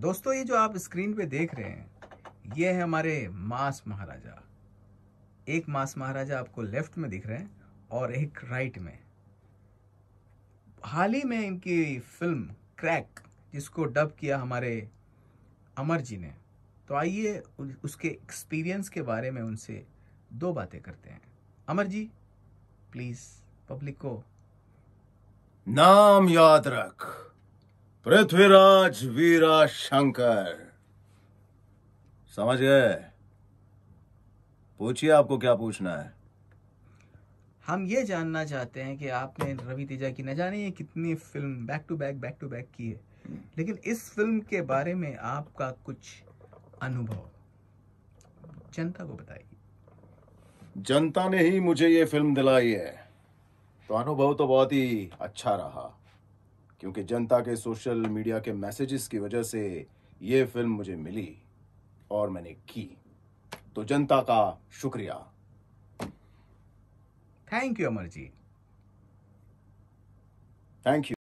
दोस्तों ये जो आप स्क्रीन पे देख रहे हैं ये है हमारे मास महाराजा एक मास महाराजा आपको लेफ्ट में दिख रहे हैं और एक राइट में हाल ही में इनकी फिल्म क्रैक जिसको डब किया हमारे अमर जी ने तो आइए उसके एक्सपीरियंस के बारे में उनसे दो बातें करते हैं अमर जी प्लीज पब्लिक को नाम याद रख पृथ्वीराज वीरा शंकर समझ गए पूछिए आपको क्या पूछना है हम ये जानना चाहते हैं कि आपने रवि तेजा की न जाने कितनी film back to back back to back की है लेकिन इस फिल्म के बारे में आपका कुछ अनुभव जनता को बताइए जनता ने ही मुझे ये फिल्म दिलाई है तो अनुभव तो बहुत ही अच्छा रहा क्योंकि जनता के सोशल मीडिया के मैसेजेस की वजह से ये फिल्म मुझे मिली और मैंने की तो जनता का शुक्रिया thank you Amar ji thank you